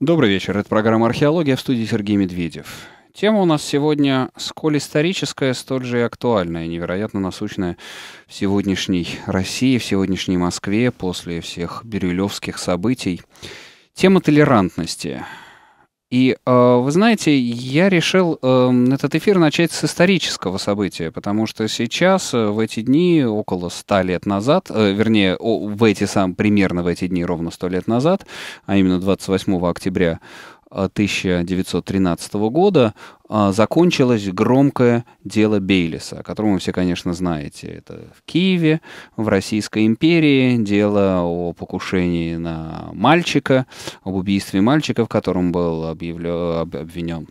Добрый вечер. Это программа «Археология» в студии Сергей Медведев. Тема у нас сегодня сколь историческая, столь же и актуальная, невероятно насущная в сегодняшней России, в сегодняшней Москве после всех бирюлевских событий. Тема толерантности. И, э, вы знаете, я решил эм, этот эфир начать с исторического события, потому что сейчас, э, в эти дни, около ста лет назад, э, вернее, в эти сам, примерно в эти дни, ровно сто лет назад, а именно 28 октября 1913 года а, закончилось громкое дело Бейлиса, о котором вы все, конечно, знаете. Это в Киеве, в Российской империи, дело о покушении на мальчика, об убийстве мальчика, в котором был объявлен, обвинен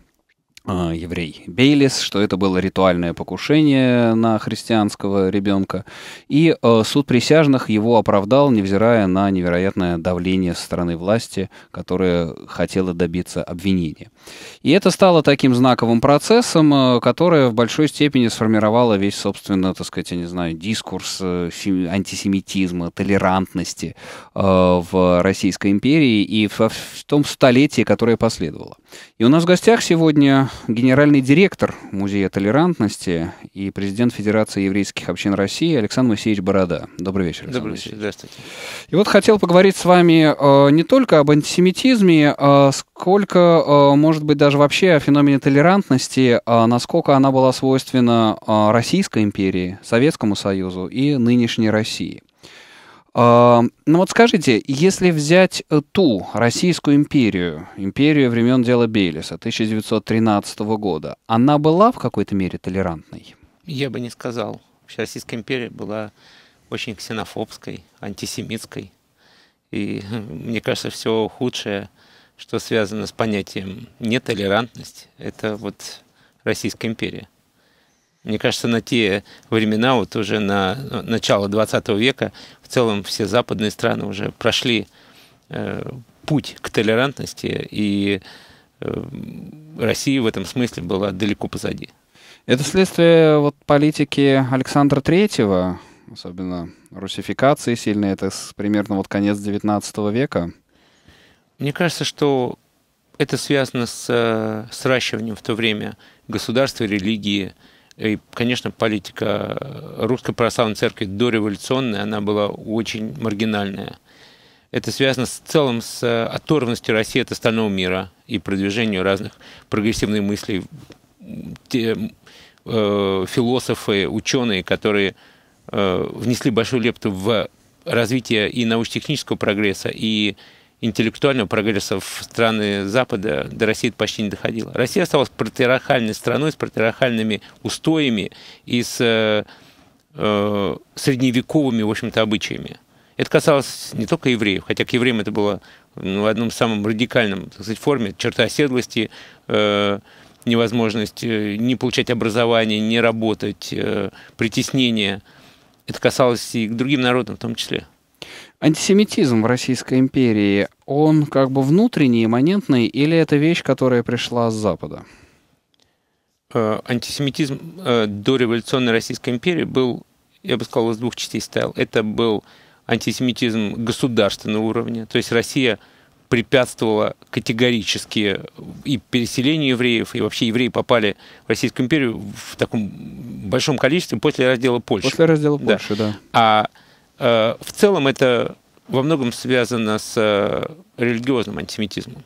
Э, еврей Бейлис, что это было ритуальное покушение на христианского ребенка. И э, суд присяжных его оправдал, невзирая на невероятное давление со стороны власти, которая хотела добиться обвинения. И это стало таким знаковым процессом, э, которое в большой степени сформировало весь, собственно, так сказать, я не знаю, дискурс э, антисемитизма, толерантности э, в Российской империи и в, в том столетии, которое последовало. И у нас в гостях сегодня генеральный директор Музея толерантности и президент Федерации еврейских общин России Александр Моисеевич Борода. Добрый вечер, Александр Добрый вечер, здравствуйте. И вот хотел поговорить с вами э, не только об антисемитизме, а сколько, э, может быть, даже вообще о феномене толерантности, а насколько она была свойственна а, Российской империи, Советскому Союзу и нынешней России. Ну вот скажите, если взять э, ту Российскую империю, империю времен дела Белиса 1913 года, она была в какой-то мере толерантной? Я бы не сказал. Вообще Российская империя была очень ксенофобской, антисемитской. И мне кажется, все худшее, что связано с понятием нетолерантность, это вот Российская империя. Мне кажется, на те времена, вот уже на начало 20 века, в целом все западные страны уже прошли э, путь к толерантности, и э, Россия в этом смысле была далеко позади. Это следствие вот политики Александра Третьего, особенно русификации сильной, это примерно вот конец XIX века. Мне кажется, что это связано с э, сращиванием в то время государства, религии, и, конечно, политика Русской Православной Церкви дореволюционная, она была очень маргинальная. Это связано с целом с э, оторванностью России от остального мира и продвижением разных прогрессивных мыслей. Те, э, философы, ученые, которые э, внесли большую лепту в развитие и научно-технического прогресса, и интеллектуального прогресса в страны Запада до России почти не доходило. Россия оставалась патриархальной страной с патриархальными устоями и с э, э, средневековыми, в общем-то, обычаями. Это касалось не только евреев, хотя к евреям это было ну, в одном самом радикальном так сказать, форме, черта оседлости, э, невозможность э, не получать образование, не работать, э, притеснение. Это касалось и к другим народам в том числе антисемитизм в Российской империи, он как бы внутренний, имманентный, или это вещь, которая пришла с Запада? Э, антисемитизм э, до революционной Российской империи был, я бы сказал, из двух частей стоял. Это был антисемитизм государственного уровня, то есть Россия препятствовала категорически и переселению евреев, и вообще евреи попали в Российскую империю в таком большом количестве после раздела Польши. После раздела Польши, да. да. А Э, в целом это во многом связано с э, религиозным антисемитизмом.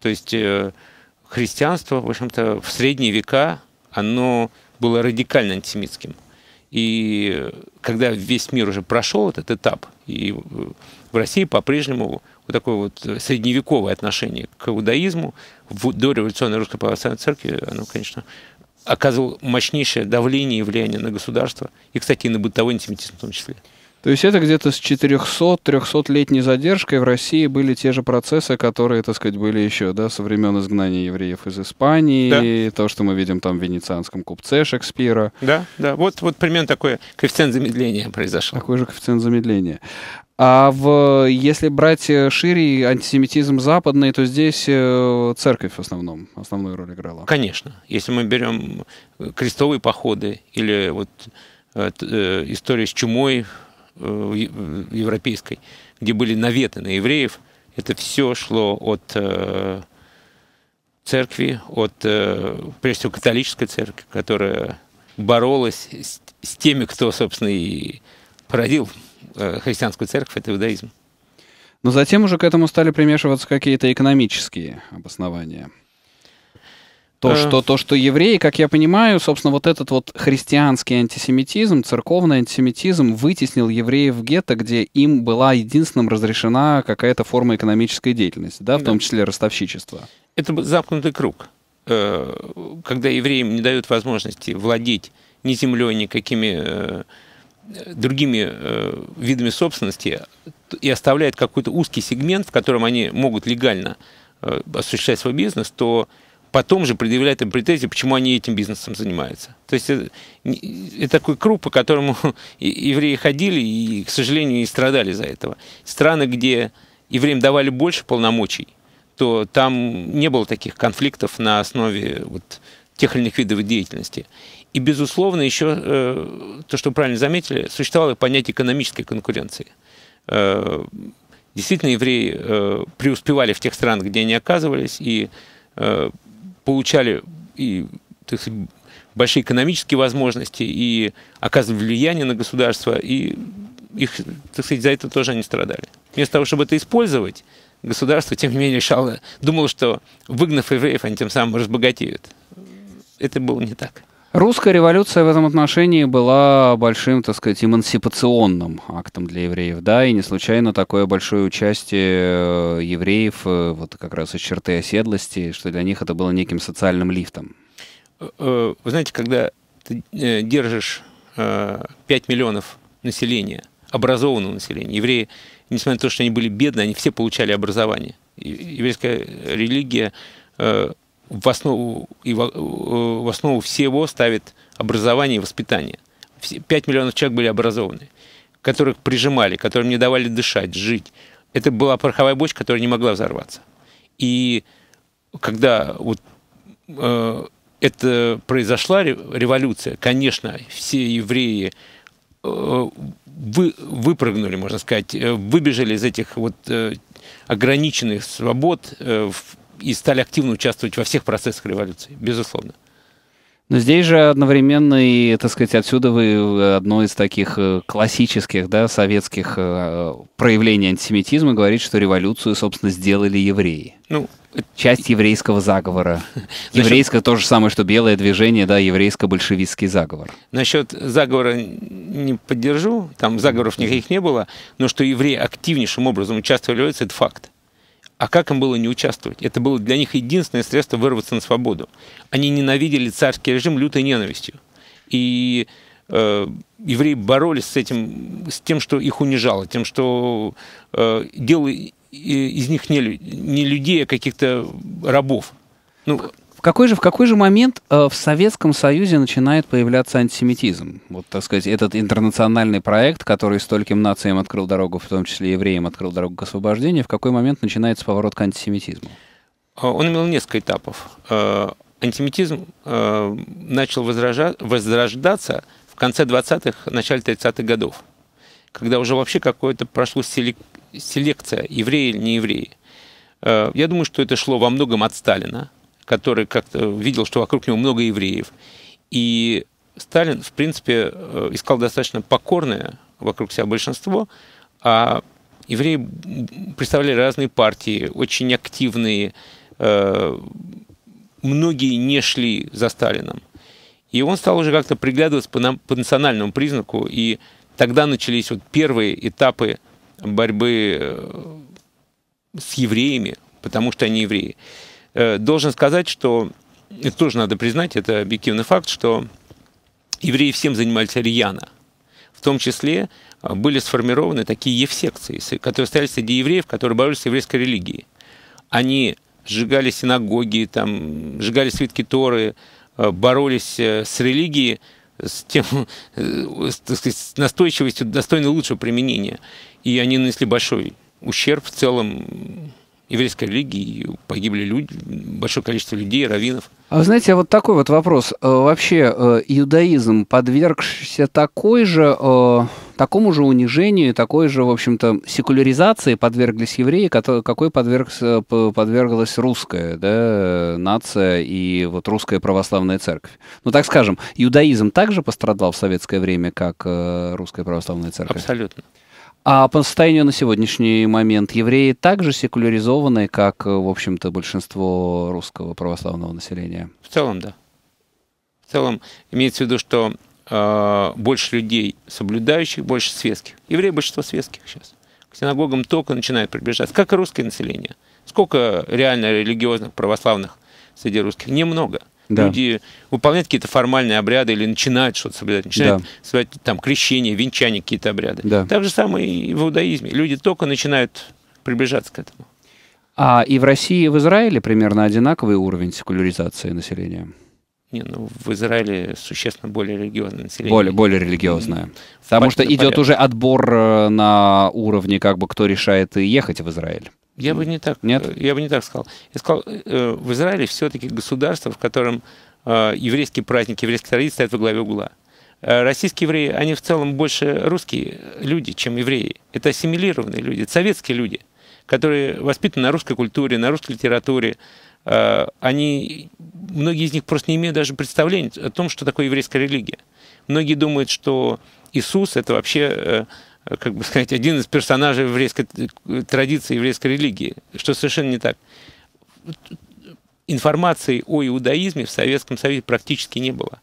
То есть э, христианство, в общем-то, в средние века оно было радикально антисемитским. И когда весь мир уже прошел этот этап, и в России по-прежнему вот такое вот средневековое отношение к иудаизму в дореволюционной русской православной церкви, оно, конечно, оказывало мощнейшее давление и влияние на государство, и, кстати, и на бытовой антисемитизм в том числе. То есть это где-то с 400-300-летней задержкой в России были те же процессы, которые, так сказать, были еще да, со времен изгнания евреев из Испании, да. то, что мы видим там в венецианском купце Шекспира. Да, да, вот, вот примерно такой коэффициент замедления произошел. Такой же коэффициент замедления. А в, если брать э, шире антисемитизм западный, то здесь э, церковь в основном основную роль играла. Конечно. Если мы берем крестовые походы или вот э, э история с чумой Э, э, европейской, где были наветы на евреев, это все шло от э, церкви, от, прежде всего, католической церкви, которая боролась с, с теми, кто, собственно, и породил христианскую церковь, это иудаизм. Но затем уже к этому стали примешиваться какие-то экономические обоснования – то, э. что, то, что евреи, как я понимаю, собственно, вот этот вот христианский антисемитизм, церковный антисемитизм вытеснил евреев в гетто, где им была единственным разрешена какая-то форма экономической деятельности, да, в да. том числе ростовщичество. Это замкнутый круг. Э, когда евреям не дают возможности владеть ни землей, ни какими э, другими видами собственности и оставляет какой-то узкий сегмент, в котором они могут легально осуществлять свой бизнес, то потом же предъявляет им претензии, почему они этим бизнесом занимаются. То есть это, это такой круг, по которому евреи ходили и, к сожалению, и страдали за этого. Страны, где евреям давали больше полномочий, то там не было таких конфликтов на основе вот, тех или иных видов деятельности. И, безусловно, еще э, то, что вы правильно заметили, существовало понятие экономической конкуренции. Э, действительно, евреи э, преуспевали в тех странах, где они оказывались, и получали и так сказать, большие экономические возможности и оказывали влияние на государство, и их, так сказать, за это тоже они страдали. Вместо того, чтобы это использовать, государство, тем не менее, решало, думало, что выгнав евреев, они тем самым разбогатеют. Это было не так. Русская революция в этом отношении была большим, так сказать, эмансипационным актом для евреев, да, и не случайно такое большое участие э, евреев, э, вот как раз из черты оседлости, что для них это было неким социальным лифтом. Э, вы знаете, когда ты держишь 5 миллионов населения, образованного населения, евреи, несмотря на то, что они были бедны, они все получали образование. Еврейская религия в основу, и в, э, в основу всего ставит образование и воспитание. 5 миллионов человек были образованы, которых прижимали, которым не давали дышать, жить. Это была пороховая бочка, которая не могла взорваться. И когда вот э, это произошла революция, конечно, все евреи э, вы, выпрыгнули, можно сказать, э, выбежали из этих вот ограниченных свобод и стали активно участвовать во всех процессах революции, безусловно. Но здесь же одновременно и, так сказать, отсюда вы одно из таких э, классических, да, советских э, проявлений антисемитизма говорит, что революцию, собственно, сделали евреи. Ну, э, часть еврейского заговора. Еврейское то же самое, что белое движение, да, еврейско-большевистский заговор. Насчет заговора не поддержу, там заговоров никаких не было, но что евреи активнейшим образом участвовали в революции, это факт. А как им было не участвовать? Это было для них единственное средство вырваться на свободу. Они ненавидели царский режим лютой ненавистью. И э, евреи боролись с этим, с тем, что их унижало, тем, что э, делало из них не, не людей, а каких-то рабов. Ну, в какой же, в какой же момент э, в Советском Союзе начинает появляться антисемитизм? Вот, так сказать, этот интернациональный проект, который стольким нациям открыл дорогу, в том числе евреям открыл дорогу к освобождению, в какой момент начинается поворот к антисемитизму? А, он имел несколько этапов. Э, антисемитизм э, начал возрождаться в конце 20-х, начале 30-х годов, когда уже вообще какое-то прошло селекция, евреи или не евреи. Э, я думаю, что это шло во многом от Сталина, который как-то видел, что вокруг него много евреев. И Сталин, в принципе, э, искал достаточно покорное вокруг себя большинство, а евреи представляли разные партии, очень активные, э, многие не шли за Сталином. И он стал уже как-то приглядываться по, нам, по национальному признаку, и тогда начались вот первые этапы борьбы э, с евреями, потому что они евреи. Э, должен сказать, что это тоже надо признать, это объективный факт, что евреи всем занимались рьяно. В том числе э, были сформированы такие евсекции, которые стояли среди евреев, которые боролись с еврейской религией. Они сжигали синагоги, там, сжигали свитки Торы, э, боролись с религией, с тем, так сказать, с настойчивостью достойно лучшего применения. И они нанесли большой ущерб в целом еврейской религии, погибли люди, большое количество людей, раввинов. А вы знаете, а вот такой вот вопрос. Э, вообще э, иудаизм подвергся такой же, э, такому же унижению, такой же, в общем-то, секуляризации подверглись евреи, какой подвергся, подверглась русская да, нация и вот русская православная церковь. Ну, так скажем, иудаизм также пострадал в советское время, как русская православная церковь? Абсолютно. А по состоянию на сегодняшний момент евреи также секуляризованы, как, э, в общем-то, большинство русского православного населения? В целом, да. В целом, имеется в виду, что э, больше людей соблюдающих, больше светских. Евреи большинство светских сейчас. К синагогам только начинают приближаться, как и русское население. Сколько реально религиозных, православных среди русских? Немного. Да. Люди выполняют какие-то формальные обряды или начинают что-то соблюдать, начинают да. соблюдать там крещение, венчание, какие-то обряды. Да. Так же самое и в иудаизме. Люди только начинают приближаться к этому. А и в России, и в Израиле примерно одинаковый уровень секуляризации населения? Не, ну в Израиле существенно более религиозное население. Более, более религиозное. Потому что идет порядок. уже отбор э, на уровне, как бы кто решает ехать в Израиль. Я бы не так, Нет? Э, я бы не так сказал. Я сказал, э, в Израиле все-таки государство, в котором э, еврейский праздник, еврейская традиция стоят во главе угла. Российские евреи, они в целом больше русские люди, чем евреи. Это ассимилированные люди, советские люди, которые воспитаны на русской культуре, на русской литературе. Они, многие из них просто не имеют даже представления о том, что такое еврейская религия. Многие думают, что Иисус – это вообще Э, как бы сказать, один из персонажей еврейской э, традиции, еврейской религии, что совершенно не так. Информации о иудаизме в Советском Союзе практически не было.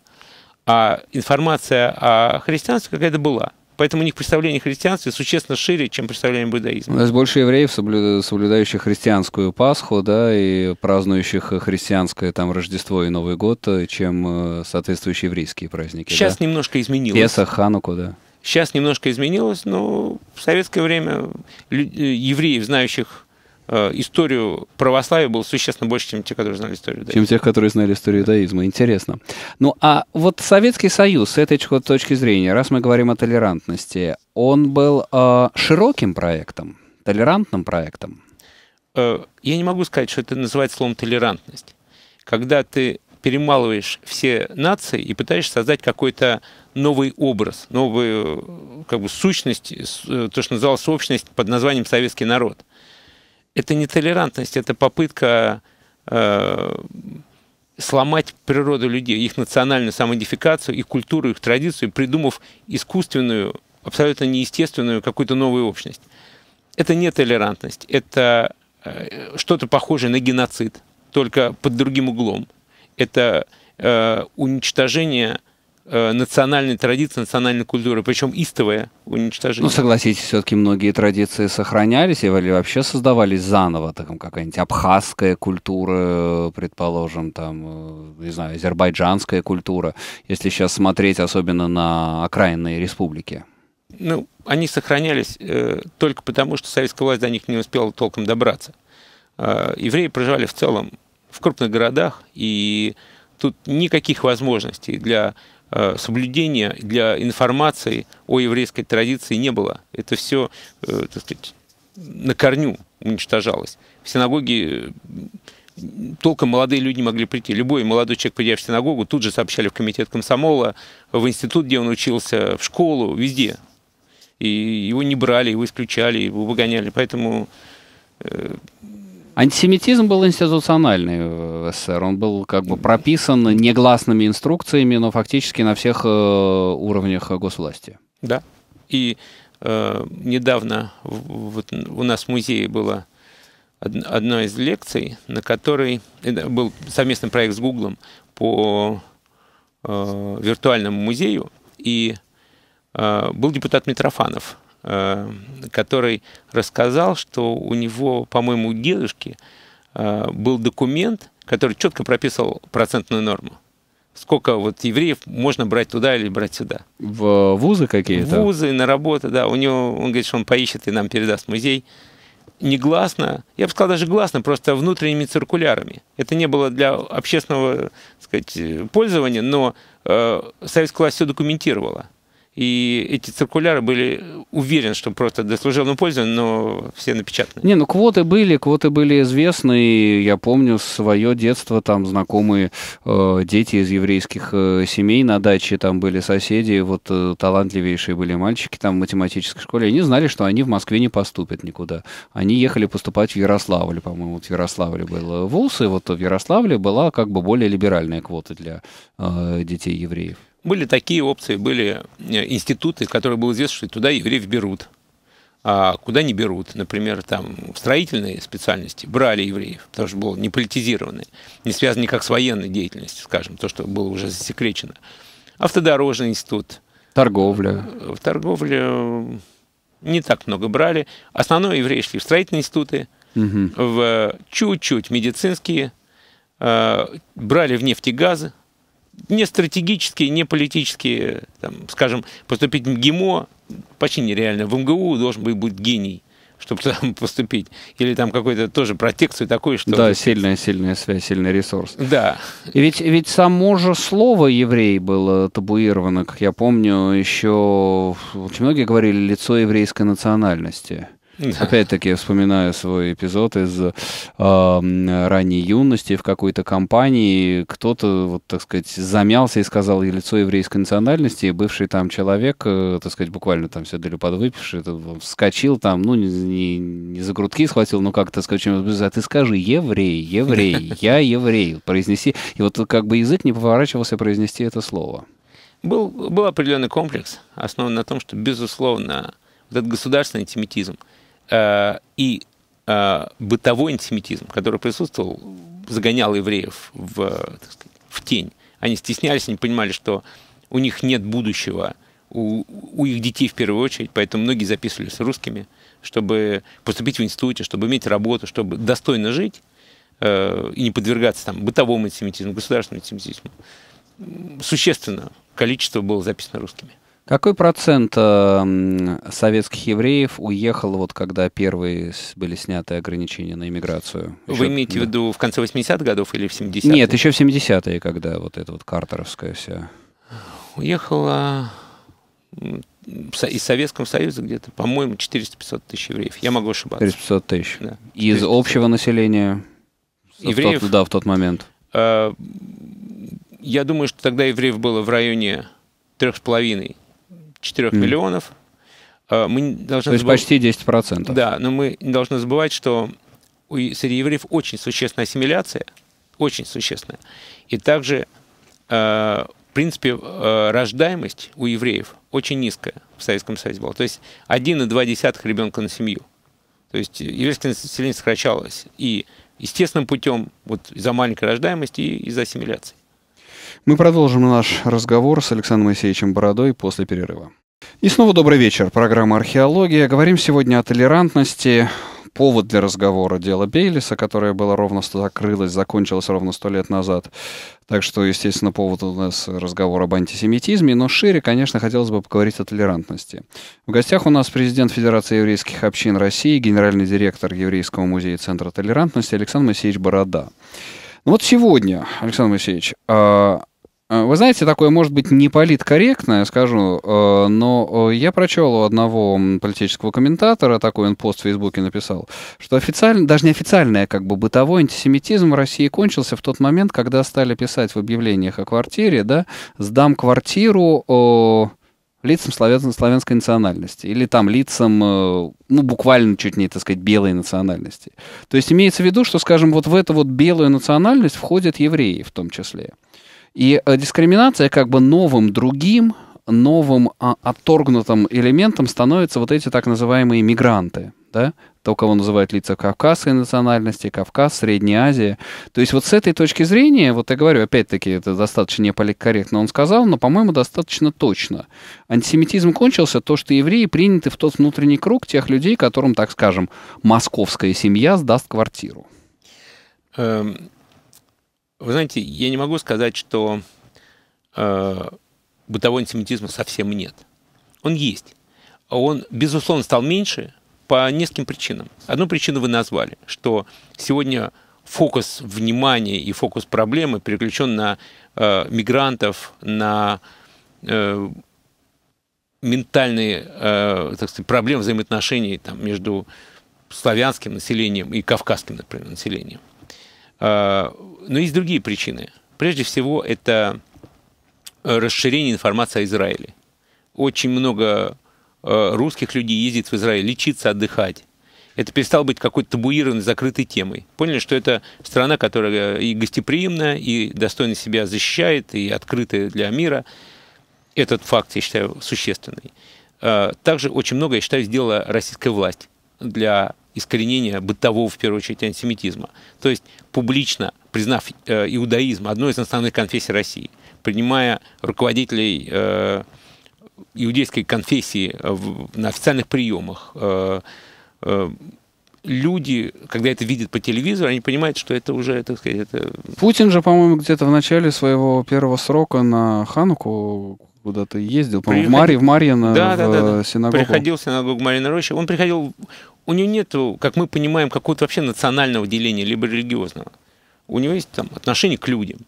А информация о христианстве какая-то была. Поэтому у них представление о христианстве существенно шире, чем представление буддаизма. У ну, нас больше евреев, соблюдающих христианскую Пасху, да, и празднующих э, христианское там Рождество и Новый год, чем соответствующие еврейские праздники. Сейчас да? немножко изменилось. Песах, Хануку, да. Сейчас немножко изменилось, но в советское время э, евреев, знающих э, историю православия было существенно больше, чем те, которые знали историю иудаизма. Чем тех, которые знали историю иудаизма. Интересно. Ну, а вот Советский Союз, с этой точки зрения, раз мы говорим о толерантности, он был э, широким проектом, толерантным проектом? Э, я не могу сказать, что это называется словом толерантность. Когда ты перемалываешь все нации и пытаешься создать какой-то новый образ, новую как бы, сущность, э, то, что называлось общность под названием «советский народ». Это не толерантность, это попытка э, сломать природу людей, их национальную самодификацию, их культуру, их традицию, придумав искусственную, абсолютно неестественную какую-то новую общность. Это не толерантность, это э, что-то похожее на геноцид, только под другим углом это э, уничтожение э, национальной традиции, национальной культуры, причем истовое уничтожение. Ну, согласитесь, все-таки многие традиции сохранялись или вообще создавались заново, там какая-нибудь абхазская культура, предположим, там, э, не знаю, азербайджанская культура, если сейчас смотреть особенно на окраинные республики. Ну, они сохранялись э, только потому, что советская власть до них не успела толком добраться. Э, евреи проживали в целом в крупных городах, и тут никаких возможностей для э, соблюдения, для информации о еврейской традиции не было. Это все, э, так сказать, на корню уничтожалось. В синагоге толком молодые люди не могли прийти. Любой молодой человек, придя в синагогу, тут же сообщали в комитет комсомола, в институт, где он учился, в школу, везде. И его не брали, его исключали, его выгоняли. Поэтому э, Антисемитизм был институциональный э, в СССР. Он был как бы прописан негласными инструкциями, но фактически на всех э, уровнях госвласти. Да. И э, недавно вот, у нас в музее была одна из лекций, на которой был совместный проект с Гуглом по э, виртуальному музею, и э, был депутат Митрофанов, Э, который рассказал, что у него, по-моему, у дедушки э, был документ, который четко прописывал процентную норму. Сколько вот евреев можно брать туда или брать сюда? В э, вузы какие-то? Вузы, на работу, да. У него, он говорит, что он поищет и нам передаст музей. Негласно, я бы сказал, даже гласно, просто внутренними циркулярами. Это не было для общественного так сказать, пользования, но э, советская власть все документировала. И эти циркуляры были уверен, что просто для служебного пользования, но все напечатаны. Не, ну квоты были, квоты были известны. И я помню свое детство, там знакомые э, дети из еврейских э, семей на даче, там были соседи, вот э, талантливейшие были мальчики там в математической школе. Они знали, что они в Москве не поступят никуда. Они ехали поступать в Ярославль, по-моему, вот в Ярославле был вуз, и вот в Ярославле была как бы более либеральная квота для э, детей евреев. Были такие опции, были э, институты, которые было известно, что туда евреев берут, а куда не берут. Например, там в строительные специальности брали евреев, потому что было не политизировано, не связано никак с военной деятельностью, скажем, то, что было уже засекречено. Автодорожный институт. Торговля. Э, в торговле э, не так много брали. Основное евреи шли в строительные институты, угу. в чуть-чуть медицинские, брали в нефть и газы, не стратегические, не политические, там, скажем, поступить в МГИМО почти нереально. В МГУ должен быть, быть гений чтобы там поступить. Или там какой-то тоже протекцию такой, что... Да, сильная, сильная связь, сильный ресурс. Да. И ведь, ведь само же слово «еврей» было табуировано, как я помню, еще... Очень многие говорили «лицо еврейской национальности». Ну Опять-таки я вспоминаю свой эпизод из э, ранней юности в какой-то компании. Кто-то, вот, так сказать, замялся и сказал и лицо еврейской национальности, и бывший там человек, э, так сказать, буквально там все далеко подвыпивший, это, вскочил там, ну, не, не, не за грудки схватил, но как-то сказать а ты скажи, еврей, еврей, я еврей, произнеси. И вот как бы язык не поворачивался произнести это слово. Был, был определенный комплекс, основан на том, что, безусловно, вот этот государственный антимитизм – Э, и э, бытовой антисемитизм, который присутствовал, загонял евреев в, сказать, в тень. Они стеснялись, они понимали, что у них нет будущего, у, у их детей в первую очередь, поэтому многие записывались русскими, чтобы поступить в институте, чтобы иметь работу, чтобы достойно жить э, и не подвергаться там, бытовому антисемитизму, государственному антисемитизму. Существенно количество было записано русскими. Какой процент э, советских евреев уехал, вот когда первые были сняты ограничения на иммиграцию? Еще, Вы имеете да. в виду в конце 80-х годов или в 70-е? Нет, еще в 70-е, когда вот эта вот картеровская вся... Уехала из Советского Союза где-то, по-моему, 400-500 тысяч евреев. Я могу ошибаться. 400 тысяч. Да. из общего населения? Евреев? В тот, да, в тот момент. Э, я думаю, что тогда евреев было в районе трех с половиной 4 mm. миллионов. Э, мы должны То есть забыв... почти 10%. Да, но мы не должны забывать, что у среди евреев очень существенная ассимиляция, очень существенная. И также, э, в принципе, э, рождаемость у евреев очень низкая в Советском Союзе была. То есть 1,2 ребенка на семью. То есть еврейское население сокращалось и естественным путем, вот из-за маленькой рождаемости и из-за ассимиляции. Мы продолжим наш разговор с Александром Моисеевичем Бородой после перерыва. И снова добрый вечер. Программа «Археология». Говорим сегодня о толерантности, повод для разговора дело Бейлиса, которое было ровно сто закрылось, закончилось ровно сто лет назад. Так что, естественно, повод у нас разговор об антисемитизме, но шире, конечно, хотелось бы поговорить о толерантности. В гостях у нас президент Федерации еврейских общин России, генеральный директор Еврейского музея Центра толерантности Александр Моисеевич Борода. Ну, вот сегодня, Александр Моисеевич, а, а, вы знаете, такое может быть не политкорректно, скажу, а, но я прочел у одного политического комментатора, такой он пост в Фейсбуке написал, что официально, даже не официальный, как бы бытовой антисемитизм в России кончился в тот момент, когда стали писать в объявлениях о квартире, да, сдам квартиру, лицам славян, славянской национальности или там лицам, э, ну, буквально чуть не, так сказать, белой национальности. То есть имеется в виду, что, скажем, вот в эту вот белую национальность входят евреи в том числе. И э, дискриминация как бы новым другим, новым а, отторгнутым элементом становятся вот эти так называемые мигранты, да, то, кого называют лица Кавказской национальности, Кавказ, Средняя Азия. То есть вот с этой точки зрения, вот я говорю, опять-таки, это достаточно неполикорректно он сказал, но, по-моему, достаточно точно. Антисемитизм кончился, то, что евреи приняты в тот внутренний круг тех людей, которым, так скажем, московская семья сдаст квартиру. Эм, вы знаете, я не могу сказать, что э, бытового антисемитизма совсем нет. Он есть. Он, безусловно, стал меньше – по нескольким причинам. Одну причину вы назвали, что сегодня фокус внимания и фокус проблемы переключен на э, мигрантов, на э, ментальные э, так сказать, проблемы взаимоотношений там, между славянским населением и кавказским, например, населением. Э, но есть другие причины. Прежде всего, это э, расширение информации о Израиле. Очень много Э, русских людей ездит в Израиль лечиться, отдыхать. Это перестал быть какой-то табуированной, закрытой темой. Поняли, что это страна, которая и гостеприимна, и достойно себя защищает, и открытая для мира. Этот факт, я считаю, существенный. Э, также очень много, я считаю, сделала российская власть для искоренения бытового, в первую очередь, антисемитизма. То есть публично признав э, иудаизм одной из основных конфессий России, принимая руководителей иудейской конфессии э, на официальных приемах э, э, люди, когда это видят по телевизору, они понимают, что это уже, так сказать, это... Путин же, по-моему, где-то в начале своего первого срока на Хануку куда-то ездил, по-моему, Приходи... в Марьи, в Марьино, да, в да, да, да. синагогу. Приходил в синагогу Марьина Роща. Он приходил... У него нет, как мы понимаем, какого-то вообще национального деления, либо религиозного. У него есть там отношение к людям.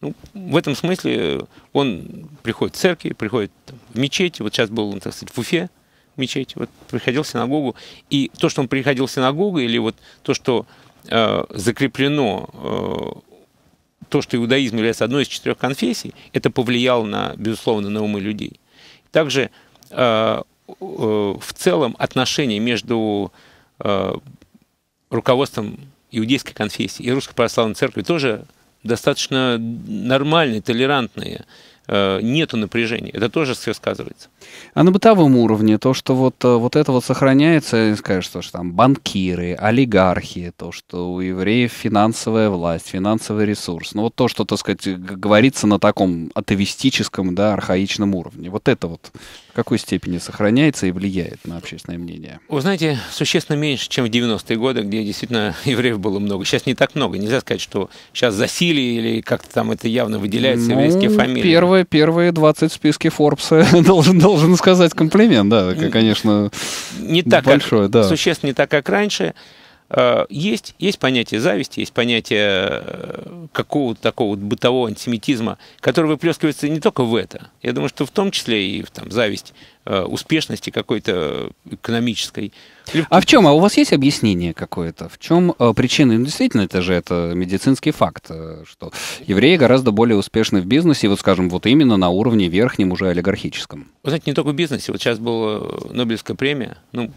Ну, в этом смысле он приходит в церкви, приходит там, мечеть, вот сейчас был, так сказать, в Уфе, мечеть, вот приходил в синагогу, и то, что он приходил в синагогу, или вот то, что э, закреплено э, то, что иудаизм является одной из четырех конфессий, это повлияло на, безусловно, на умы людей. Также э, э, в целом отношение между э, руководством иудейской конфессии и русской православной церкви тоже достаточно нормальные, толерантные. Э, нет напряжения. Это тоже все сказывается. А на бытовом уровне то, что вот, э, вот это вот сохраняется, и скажешь, что там банкиры, олигархи, то, что у евреев финансовая власть, финансовый ресурс. Ну вот то, что, так сказать, говорится на таком атовистическом, да, архаичном уровне. Вот это вот в какой степени сохраняется и влияет на общественное мнение? Вы знаете, существенно меньше, чем в 90-е годы, где действительно евреев было много. Сейчас не так много. Нельзя сказать, что сейчас засилие или как-то там это явно выделяется ну, еврейские фамилии. Первые, первые 20 в списке Форбса должен, должен должен сказать комплимент, да, конечно. Не так, большой, как, да. существенно не так, как раньше. Э, есть, есть понятие зависти, есть понятие э, какого-то такого бытового антисемитизма, который выплескивается не только в это. Я думаю, что в том числе и в там, зависть э, успешности какой-то экономической. А в чем? А у вас есть объяснение какое-то? В чем причина? Ну, действительно, это же это медицинский факт, что евреи гораздо более успешны в бизнесе, вот скажем, вот именно на уровне верхнем, уже олигархическом. Вы знаете, не только в бизнесе. Вот сейчас была Нобелевская премия, ну,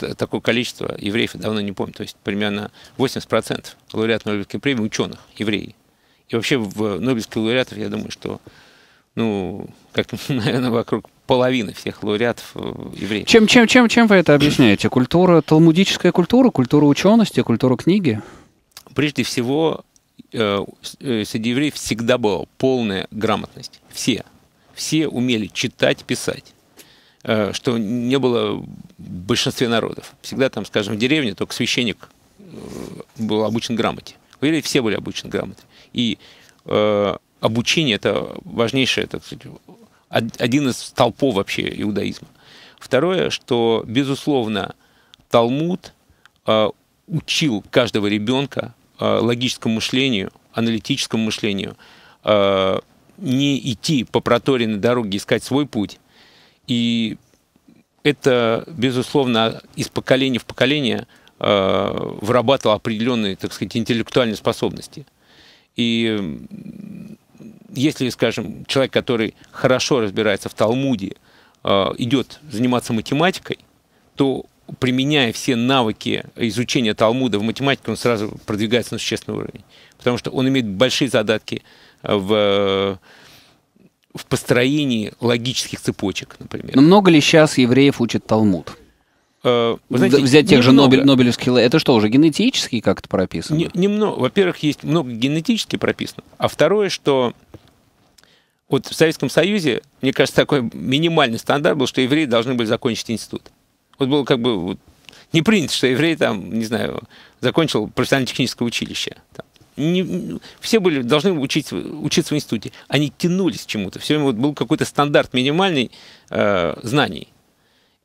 Э, такое количество евреев, я давно не помню, то есть примерно 80% лауреатов Нобелевской премии ученых, евреи. И вообще в Нобелевских лауреатов, я думаю, что, ну, как, наверное, вокруг половины всех лауреатов э, евреев. Чем, чем, чем, чем вы это объясняете? Культура, талмудическая культура, культура учености, культура книги? Прежде всего, э, среди евреев всегда была полная грамотность. Все. Все умели читать, писать. Э, что не было в большинстве народов. Всегда там, скажем, в деревне только священник э, был обучен грамоте. Или все были обучены грамоте. И э, обучение – это важнейшее, так сказать, один из толпов вообще иудаизма. Второе, что, безусловно, Талмуд э, учил каждого ребенка э, логическому мышлению, аналитическому мышлению, э, не идти по проторенной дороге, искать свой путь – и это, безусловно, из поколения в поколение э, вырабатывало определенные, так сказать, интеллектуальные способности. И если, скажем, человек, который хорошо разбирается в Талмуде, э, идет заниматься математикой, то применяя все навыки изучения Талмуда в математике, он сразу продвигается на существенный уровень. Потому что он имеет большие задатки в в построении логических цепочек, например. Но много ли сейчас евреев учат Талмуд? Э, вы знаете, взять тех немного. же Нобель, Нобелевских, это что уже генетически как-то прописано? Не, немного. Во-первых, есть много генетически прописано, а второе, что вот в Советском Союзе, мне кажется, такой минимальный стандарт был, что евреи должны были закончить институт. Вот было как бы вот, не принято, что еврей там, не знаю, закончил профессионально-техническое училище. Там, не, все были, должны учить, учиться в институте. Они тянулись к чему-то. Все время вот был какой-то стандарт минимальный э, знаний.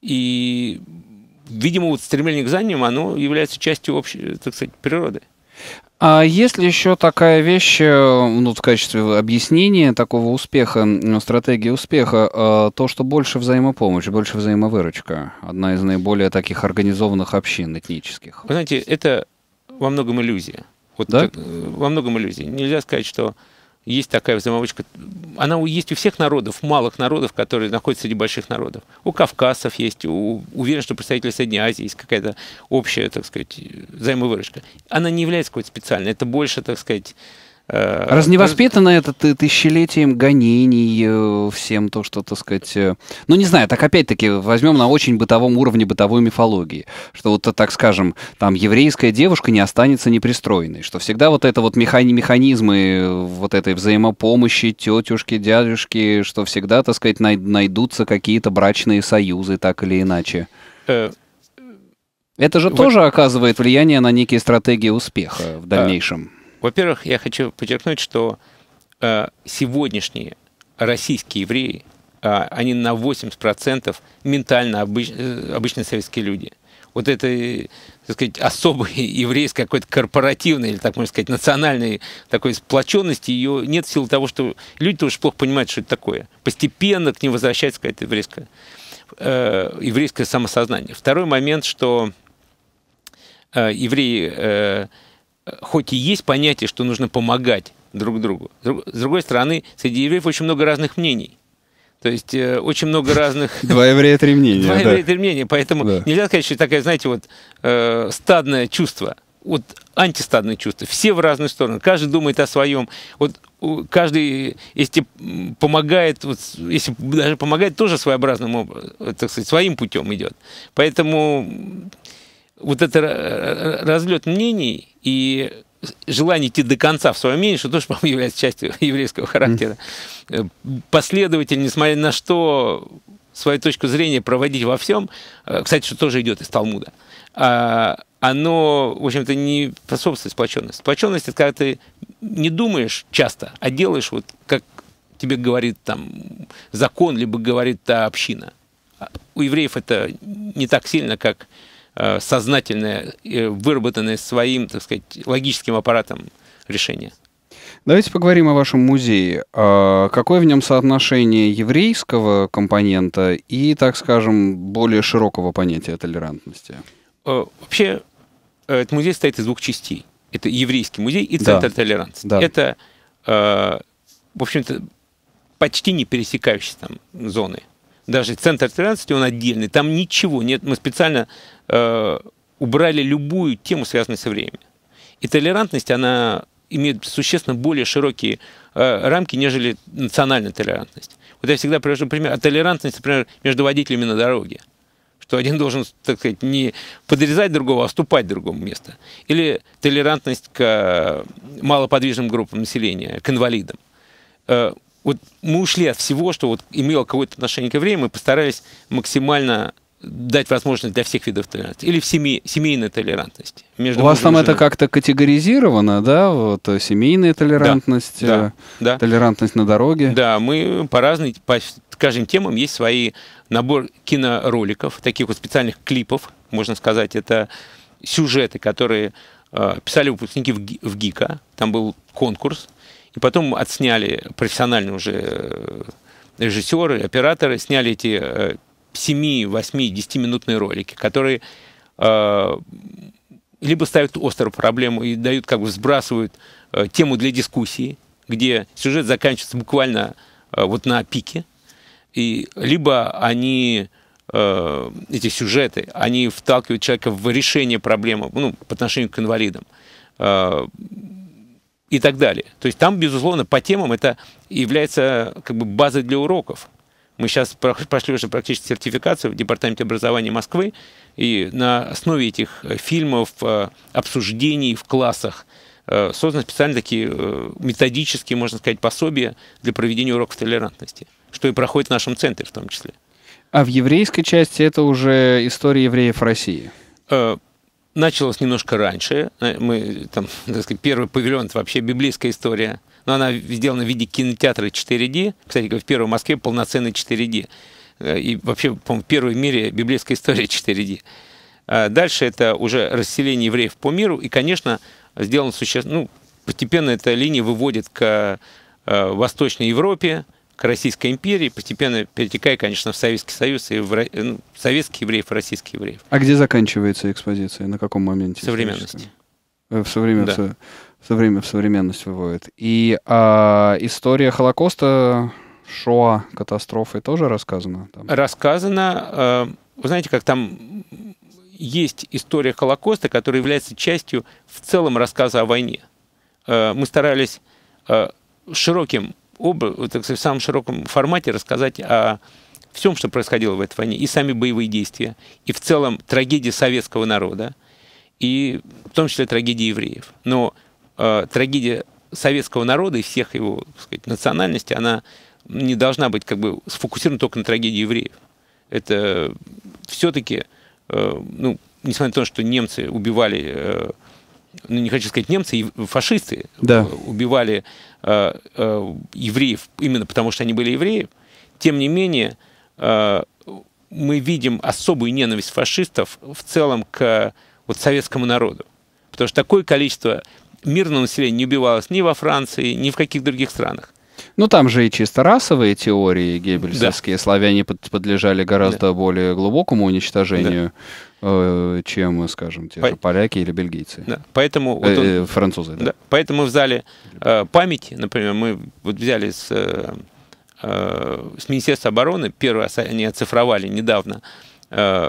И, видимо, вот стремление к знаниям, оно является частью общей, так сказать, природы. А есть ли еще такая вещь, э, ну, в качестве объяснения такого успеха, стратегии успеха, э, то, что больше взаимопомощь, больше взаимовыручка, одна из наиболее таких организованных общин этнических? Вы знаете, это во многом иллюзия. Вот да? Э, во многом иллюзии. Нельзя сказать, что есть такая взаимовычка. Она есть у всех народов, малых народов, которые находятся среди больших народов. У кавказцев есть, у, уверен, что представители Средней Азии есть какая-то общая, так сказать, взаимовыручка. Она не является какой-то специальной. Это больше, так сказать, Э, Раз Разневоспитанно это тысячелетием гонений, э, всем то, что, так сказать... Э, ну, не знаю, так опять-таки возьмем на очень бытовом уровне бытовой мифологии, что вот, так скажем, там еврейская девушка не останется непристроенной, что всегда вот это вот механи механизмы вот этой взаимопомощи, тетюшки, дядюшки, что всегда, так сказать, най найдутся какие-то брачные союзы, так или иначе. Это же тоже оказывает влияние на некие стратегии успеха в дальнейшем. Во-первых, я хочу подчеркнуть, что э, сегодняшние российские евреи, э, они на 80% ментально обыч, э, обычные советские люди. Вот это, так сказать, особый еврейской какой-то корпоративной или, так можно сказать, национальной такой сплоченности, ее нет в силу того, что люди тоже плохо понимают, что это такое. Постепенно к ним возвращается какое то еврейское э, еврейское самосознание. Второй момент, что э, евреи э, Э, хоть и есть понятие, что нужно помогать друг другу, с другой стороны, среди евреев очень много разных мнений. То есть э, очень много разных... Два еврея, три мнения. Два еврея, три мнения. Поэтому да. нельзя сказать, что такая, знаете, вот э, стадное чувство, вот антистадное чувство. Все в разные стороны. Каждый думает о своем. Вот каждый, если помогает, вот, если даже помогает, тоже своеобразным образом, так сказать, своим путем идет. Поэтому вот это э, э, разлет мнений и желание идти до конца в своем мнении, что тоже, по-моему, является частью еврейского характера. Э, Последователь, несмотря на что, свою точку зрения проводить во всем, кстати, что тоже идет из Талмуда, а, оно, в общем-то, не способствует сплоченности. Сплоченность – это когда ты не думаешь часто, а делаешь вот как тебе говорит там закон, либо говорит та община. А у евреев это не так сильно, как Э, сознательное, э, выработанное своим, так сказать, логическим аппаратом решение. Давайте поговорим о вашем музее. А, какое в нем соотношение еврейского компонента и, так скажем, более широкого понятия толерантности? Э, вообще, этот музей состоит из двух частей. Это еврейский музей и центр да. толерантности. Да. Это, в общем-то, почти не пересекающиеся там зоны даже центр 13, он отдельный, там ничего нет. Мы специально э, убрали любую тему, связанную со временем. И толерантность, она имеет существенно более широкие э, рамки, нежели национальная толерантность. Вот я всегда привожу пример. А толерантность, например, между водителями на дороге. Что один должен, так сказать, не подрезать другого, а ступать другому место. Или толерантность к малоподвижным группам населения, к инвалидам. Э, вот мы ушли от всего, что вот имело какое-то отношение к времени, мы постарались максимально дать возможность для всех видов толерантности. Или в семи, семейной толерантности. Между У вас там это как-то категоризировано, да? Вот, э, семейная толерантность, да, да, толерантность да. Э, на дороге. Да, мы по разным, по каждым темам есть свои набор кинороликов, таких вот специальных клипов, можно сказать. Это сюжеты, которые э, писали выпускники в ГИКа. Там был конкурс, и потом отсняли профессиональные уже э, режиссеры, операторы, сняли эти 7, 8, 10-минутные ролики, которые э, либо ставят острую проблему и дают, как бы сбрасывают э, тему для дискуссии, где сюжет заканчивается буквально вот на пике, и либо они эти сюжеты, они вталкивают человека в решение проблемы ну, по отношению к инвалидам и так далее. То есть там, безусловно, по темам это является как бы базой для уроков. Мы сейчас прошли уже практически сертификацию в Департаменте образования Москвы, и на основе этих э, фильмов, э, обсуждений в классах э, созданы специально такие методические, можно сказать, пособия для проведения уроков толерантности, что и проходит в нашем центре в том числе. А в еврейской части это уже история евреев России? началось немножко раньше. Э, мы, там, так сказать, первый павильон – это вообще библейская история. Но она сделана в виде кинотеатра 4D. Кстати, в первой Москве полноценный 4D. Э, и вообще, по-моему, первый в мире библейская история 4D. А дальше это уже расселение евреев по миру. И, конечно, сделано существенно... Ну, постепенно эта линия выводит к э, Восточной Европе, к Российской империи, постепенно перетекая, конечно, в Советский Союз и в, ну, в советских евреев и российских евреев. А где заканчивается экспозиция? На каком моменте? Современность. В современность. Да. В современ, в современность выводит. И а, история Холокоста, Шоа, катастрофы тоже рассказана? Там? Рассказана. Э, вы знаете, как там есть история Холокоста, которая является частью в целом рассказа о войне. Э, мы старались э, широким оба, так сказать, в самом широком формате рассказать о всем, что происходило в этой войне, и сами боевые действия, и в целом трагедии советского народа, и в том числе трагедии евреев. Но э, трагедия советского народа и всех его так сказать, национальностей, она не должна быть как бы сфокусирована только на трагедии евреев. Это все-таки, э, ну, несмотря на то, что немцы убивали, э, ну не хочу сказать немцы, фашисты да. убивали Э, э, евреев именно потому, что они были евреи, тем не менее э, мы видим особую ненависть фашистов в целом к вот, советскому народу. Потому что такое количество мирного населения не убивалось ни во Франции, ни в каких других странах. Ну, там же и чисто расовые теории геббельсовские. Да. Славяне под, подлежали гораздо да. более глубокому уничтожению. Э, чем, скажем, те По... же поляки или бельгийцы. Да. Поэтому вот э, он... Э, французы. Да. Да. Поэтому в зале э, памяти, например, мы вот взяли с, э, э, с Министерства обороны, первый они оцифровали недавно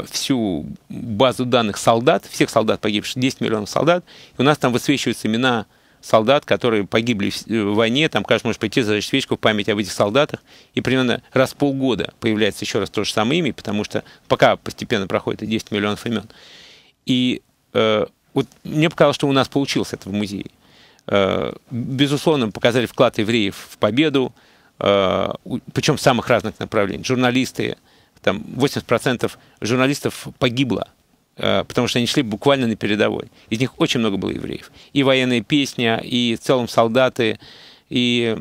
всю базу данных солдат, всех солдат погибших, 10 миллионов солдат, и у нас там высвечиваются имена солдат, которые погибли в э, войне, там каждый может прийти, за свечку в память об этих солдатах, и примерно раз в полгода появляется еще раз то же самое имя, потому что пока постепенно проходит и 10 миллионов имен. И э, вот мне показалось, что у нас получилось это в музее. Э, безусловно, показали вклад евреев в победу, э, причем самых разных направлений. Журналисты, там 80% журналистов погибло – Э, потому что они шли буквально на передовой. Из них очень много было евреев. И военная песня, и в целом солдаты, и,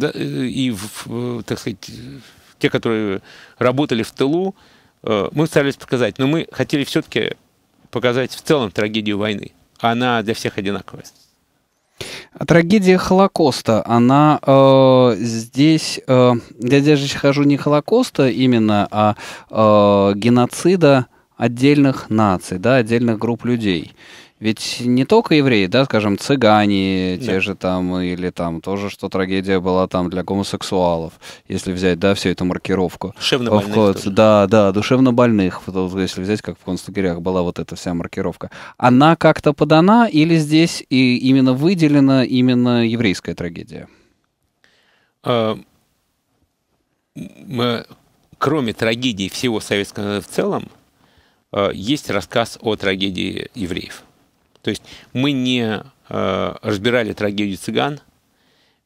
и так сказать, те, которые работали в тылу, э, мы старались показать. Но мы хотели все-таки показать в целом трагедию войны. Она для всех одинаковая. Трагедия Холокоста, она э, здесь, э, я даже хожу не Холокоста именно, а э, геноцида отдельных наций, да, отдельных групп людей. Ведь не только евреи, да, скажем, цыгане, да. те же там, или там тоже, что трагедия была там для гомосексуалов, если взять, да, всю эту маркировку. Душевно э, больных. Вход, да, да, душевно больных, если взять, как в концлагерях была вот эта вся маркировка. Она как-то подана или здесь и именно выделена именно еврейская трагедия? А, э, мы, э, кроме трагедии всего советского в целом, есть рассказ о трагедии евреев – то есть мы не э, разбирали трагедию цыган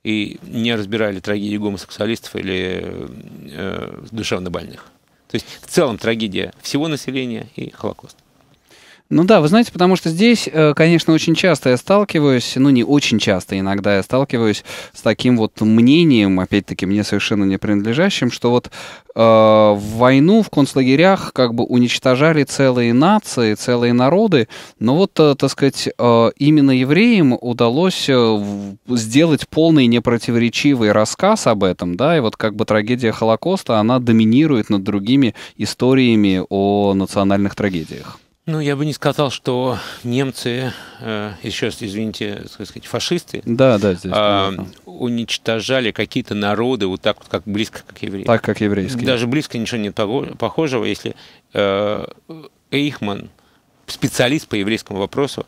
и не разбирали трагедию гомосексуалистов или э, душевнобольных. То есть в целом трагедия всего населения и Холокост. Ну да, вы знаете, потому что здесь, э, конечно, очень часто я сталкиваюсь, ну не очень часто, иногда я сталкиваюсь с таким вот мнением, опять-таки мне совершенно не принадлежащим, что вот э, в войну в концлагерях как бы уничтожали целые нации, целые народы, но вот, э, так сказать, э, именно евреям удалось э, сделать полный непротиворечивый рассказ об этом, да, и вот как бы трагедия Холокоста, она доминирует над другими историями о национальных трагедиях. Ну, я бы не сказал, что немцы, э, еще раз, извините, сказать, фашисты, да, да, здесь, э, уничтожали какие-то народы вот так вот, как близко, как евреи. Так, как еврейские. Даже близко ничего нет похожего, если э, Эйхман, специалист по еврейскому вопросу,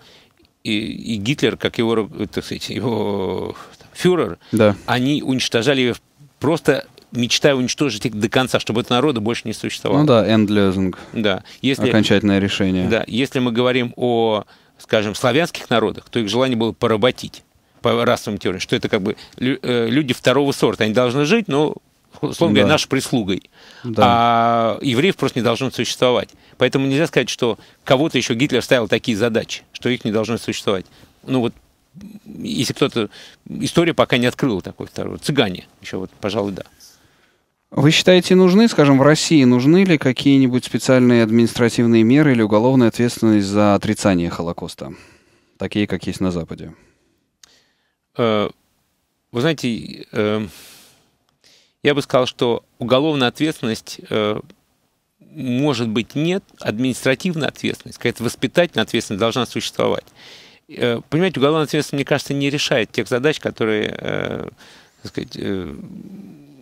и, и Гитлер, как его, так сказать, его там, фюрер, да. они уничтожали просто мечтаю уничтожить их до конца, чтобы это народы больше не существовало. Ну да, end losing. Да. Если, Окончательное решение. Да. Если мы говорим о, скажем, славянских народах, то их желание было поработить по расовым теориям, что это как бы э, люди второго сорта. Они должны жить, но, условно да. говоря, нашей прислугой. Да. А евреев просто не должно существовать. Поэтому нельзя сказать, что кого-то еще Гитлер ставил такие задачи, что их не должно существовать. Ну вот если кто-то... История пока не открыла такой второй. Цыгане еще, вот, пожалуй, да. Вы считаете, нужны, скажем, в России нужны ли какие-нибудь специальные административные меры или уголовная ответственность за отрицание Холокоста, такие, как есть на Западе? Э, вы знаете, э, я бы сказал, что уголовная ответственность э, может быть нет, административная ответственность, какая-то воспитательная ответственность должна существовать. Понимаете, уголовная ответственность, мне кажется, не решает тех задач, которые, так сказать,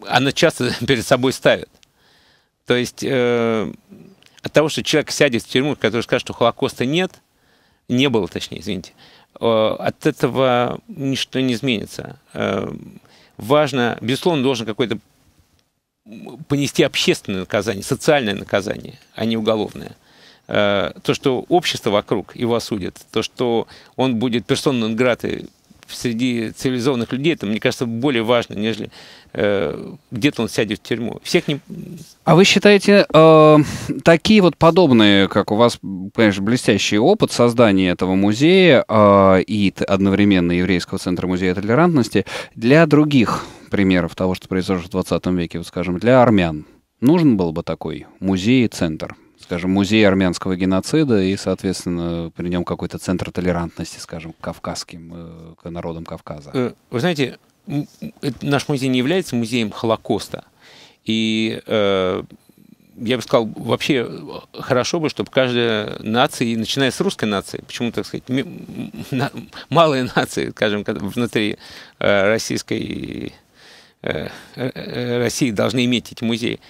она часто перед собой ставит. То есть э, от того, что человек сядет в тюрьму, который скажет, что Холокоста нет, не было, точнее, извините, э, от этого ничто не изменится. Э, важно, безусловно, должен какой-то понести общественное наказание, социальное наказание, а не уголовное. Э, то, что общество вокруг его осудит, то, что он будет персонным гратой среди цивилизованных людей, это, мне кажется, более важно, нежели э, где-то он сядет в тюрьму. Всех не... А вы считаете, э, такие вот подобные, как у вас, конечно, блестящий опыт создания этого музея э, и одновременно Еврейского центра музея толерантности, для других примеров того, что произошло в 20 веке, вот скажем, для армян, нужен был бы такой музей и центр? скажем, музей армянского геноцида и, соответственно, при нем какой-то центр толерантности, скажем, к кавказским, э, к народам Кавказа. Э, вы знаете, наш музей не является музеем Холокоста. И э, я бы сказал, вообще хорошо бы, чтобы каждая нация, начиная с русской нации, почему, так сказать, малые нации, скажем, внутри российской России должны иметь эти музеи.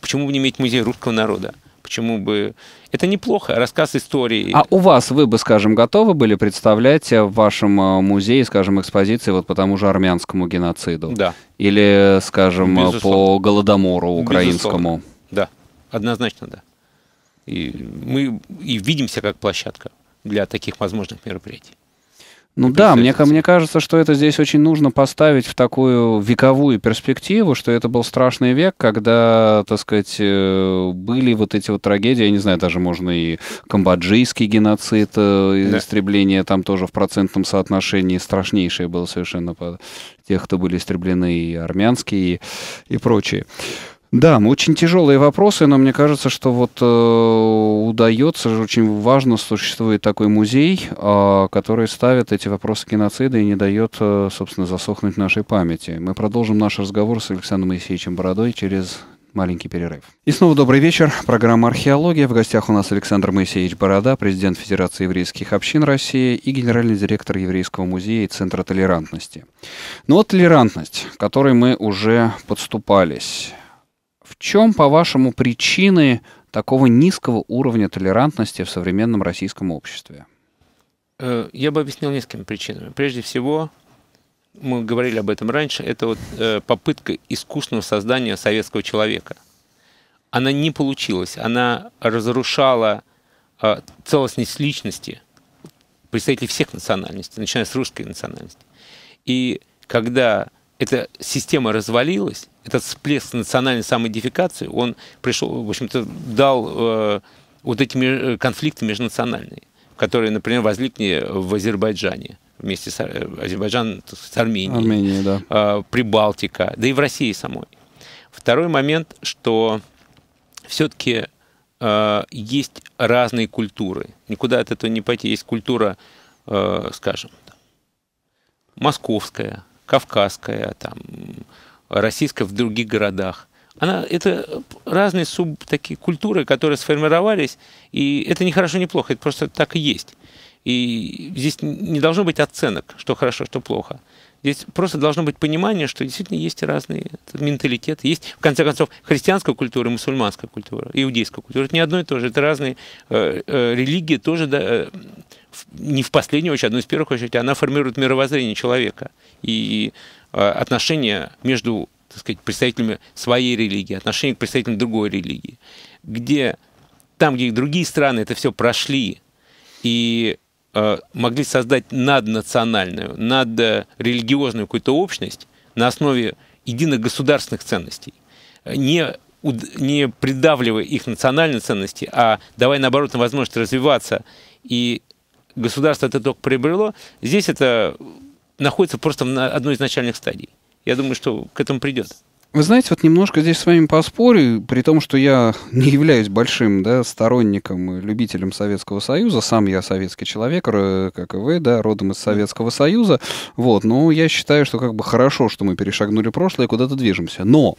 Почему бы не иметь музей русского народа? почему бы... Это неплохо, рассказ истории. А у вас вы бы, скажем, готовы были представлять в вашем э, музее, скажем, экспозиции вот по тому же армянскому геноциду? Да. Или, скажем, Безусловно. по Голодомору украинскому? Безусловно. Да, однозначно да. И мы и видимся как площадка для таких возможных мероприятий. Ну да, мне, мне кажется, что это здесь очень нужно поставить в такую вековую перспективу, что это был страшный век, когда, так сказать, э, были вот эти вот трагедии, я не знаю, даже можно и камбоджийский геноцид, э, да. истребление там тоже в процентном соотношении страшнейшее было совершенно по тех, кто были истреблены, и армянские, и, и прочие. Да, очень тяжелые вопросы, но мне кажется, что вот э, удается, очень важно, существует такой музей, э, который ставит эти вопросы геноцида и не дает, э, собственно, засохнуть нашей памяти. Мы продолжим наш разговор с Александром Моисеевичем Бородой через маленький перерыв. И снова добрый вечер. Программа «Археология». В гостях у нас Александр Моисеевич Борода, президент Федерации еврейских общин России и генеральный директор Еврейского музея и Центра толерантности. Ну вот толерантность, к которой мы уже подступались – чем, по-вашему, причины такого низкого уровня толерантности в современном российском обществе? Э, я бы объяснил несколькими причинами. Прежде всего, мы говорили об этом раньше, это вот э, попытка искусственного создания советского человека. Она не получилась, она разрушала э, целостность личности представителей всех национальностей, начиная с русской национальности. И когда эта система развалилась, этот всплеск национальной самоидентификации, он пришел, в общем-то, дал э, вот эти э, конфликты межнациональные, которые, например, возникли в Азербайджане вместе с э, Азербайджан с Арменией, Армения, да. э, Прибалтика, да и в России самой. Второй момент, что все-таки э, есть разные культуры. Никуда от этого не пойти. Есть культура, э, скажем, московская, кавказская, там, российской в других городах. Она, это разные суб, такие культуры, которые сформировались, и это не хорошо, не плохо, это просто так и есть. И здесь не должно быть оценок, что хорошо, что плохо. Здесь просто должно быть понимание, что действительно есть разные менталитеты. Есть, в конце концов, христианская культура, мусульманская культура, иудейская культура. Это не одно и то же, это разные э, э, религии тоже да, э, не в последнюю очередь, одну а из первых очередей, она формирует мировоззрение человека и а, отношения между так сказать, представителями своей религии, отношения к представителям другой религии. Где там, где другие страны это все прошли и а, могли создать наднациональную, надрелигиозную какую-то общность на основе единых государственных ценностей, не, не придавливая их национальные ценности, а давая, наоборот, возможность развиваться и государство это только приобрело, здесь это находится просто на одной из начальных стадий. Я думаю, что к этому придет. Вы знаете, вот немножко здесь с вами поспорю, при том, что я не являюсь большим да, сторонником любителем Советского Союза. Сам я советский человек, как и вы, да, родом из Советского Союза. Вот, но я считаю, что как бы хорошо, что мы перешагнули прошлое и куда-то движемся. Но,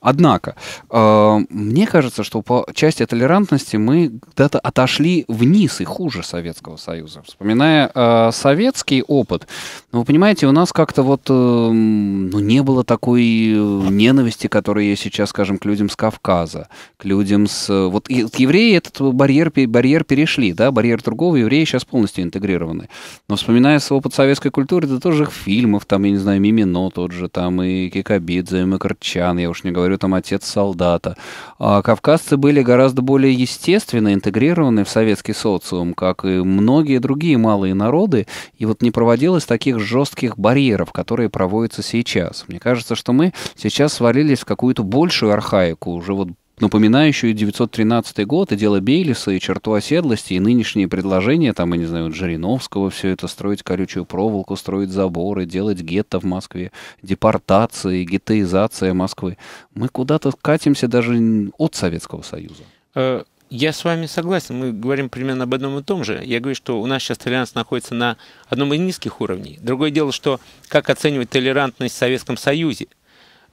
однако, э, мне кажется, что по части толерантности мы куда-то отошли вниз и хуже Советского Союза. Вспоминая э, советский опыт, ну, вы понимаете, у нас как-то вот э, ну, не было такой э, не ненависти, которые есть сейчас, скажем, к людям с Кавказа, к людям с... Э, вот евреи этот барьер, барьер перешли, да, барьер другого, евреи сейчас полностью интегрированы. Но вспоминая свой опыт советской культуры, это тоже их фильмов, там, я не знаю, Мимино тот же, там и Кикабидзе, и Макарчан, я уж не говорю, там отец солдата. А кавказцы были гораздо более естественно интегрированы в советский социум, как и многие другие малые народы, и вот не проводилось таких жестких барьеров, которые проводятся сейчас. Мне кажется, что мы сейчас свалились в какую-то большую архаику, уже вот напоминающую 913 год, и дело Бейлиса, и черту оседлости, и нынешние предложения, там, я не знаю, Жириновского, все это, строить колючую проволоку, строить заборы, делать гетто в Москве, депортации, гетеизация Москвы. Мы куда-то катимся даже от Советского Союза. Э, я с вами согласен. Мы говорим примерно об одном и том же. Я говорю, что у нас сейчас толерантность находится на одном из низких уровней. Другое дело, что как оценивать толерантность в Советском Союзе?